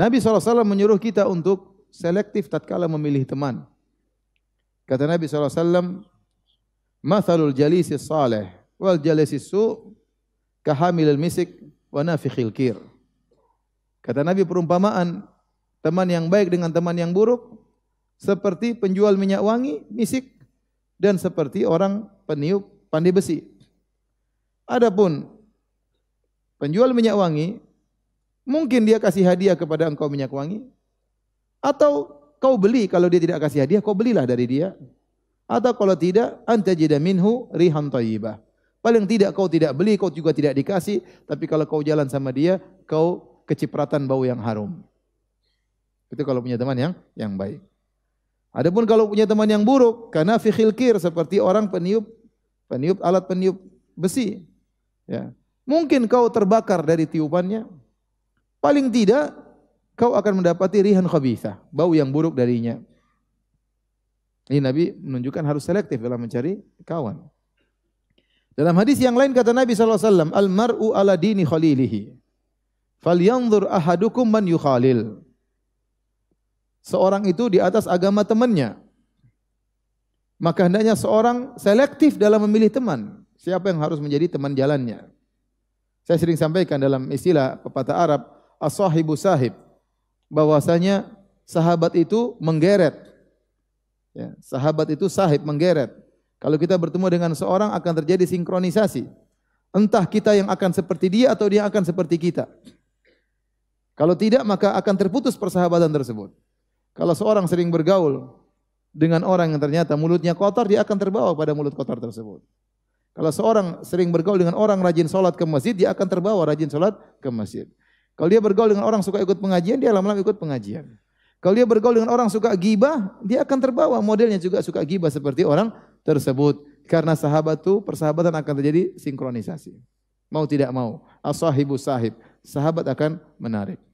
Nabi SAW menyuruh kita untuk selektif tatkala memilih teman. Kata Nabi SAW, Mathalul jalisi salih wal jalisi su kahamilil misik wa nafikhil kir. Kata Nabi perumpamaan, teman yang baik dengan teman yang buruk, seperti penjual minyak wangi, misik, dan seperti orang peniup pandai besi. Adapun penjual minyak wangi Mungkin dia kasih hadiah kepada engkau minyak wangi. Atau kau beli, kalau dia tidak kasih hadiah, kau belilah dari dia. Atau kalau tidak, anta jida minhu rihan tayyibah. Paling tidak kau tidak beli, kau juga tidak dikasih. Tapi kalau kau jalan sama dia, kau kecipratan bau yang harum. Itu kalau punya teman yang yang baik. Adapun kalau punya teman yang buruk, karena fikhil kir seperti orang peniup peniup alat peniup besi. Ya. Mungkin kau terbakar dari tiupannya, Paling tidak kau akan mendapati rihan khabithah, bau yang buruk darinya. Ini Nabi menunjukkan harus selektif dalam mencari kawan. Dalam hadis yang lain kata Nabi SAW, Al-mar'u ala dini khalilihi. Falyanzur ahadukum man yukhalil. Seorang itu di atas agama temannya. Maka hendaknya seorang selektif dalam memilih teman. Siapa yang harus menjadi teman jalannya. Saya sering sampaikan dalam istilah pepatah Arab, as-sahibu sahib. Bahwasanya sahabat itu menggeret. Ya, sahabat itu sahib menggeret. Kalau kita bertemu dengan seorang akan terjadi sinkronisasi. Entah kita yang akan seperti dia atau dia akan seperti kita. Kalau tidak maka akan terputus persahabatan tersebut. Kalau seorang sering bergaul dengan orang yang ternyata mulutnya kotor, dia akan terbawa pada mulut kotor tersebut. Kalau seorang sering bergaul dengan orang rajin sholat ke masjid, dia akan terbawa rajin sholat ke masjid. Kalau dia bergaul dengan orang suka ikut pengajian, dia lama-lama ikut pengajian. Kalau dia bergaul dengan orang suka gibah, dia akan terbawa modelnya juga suka gibah seperti orang tersebut. Karena sahabat itu persahabatan akan terjadi sinkronisasi. Mau tidak mau, as-sahibu sahib, sahabat akan menarik.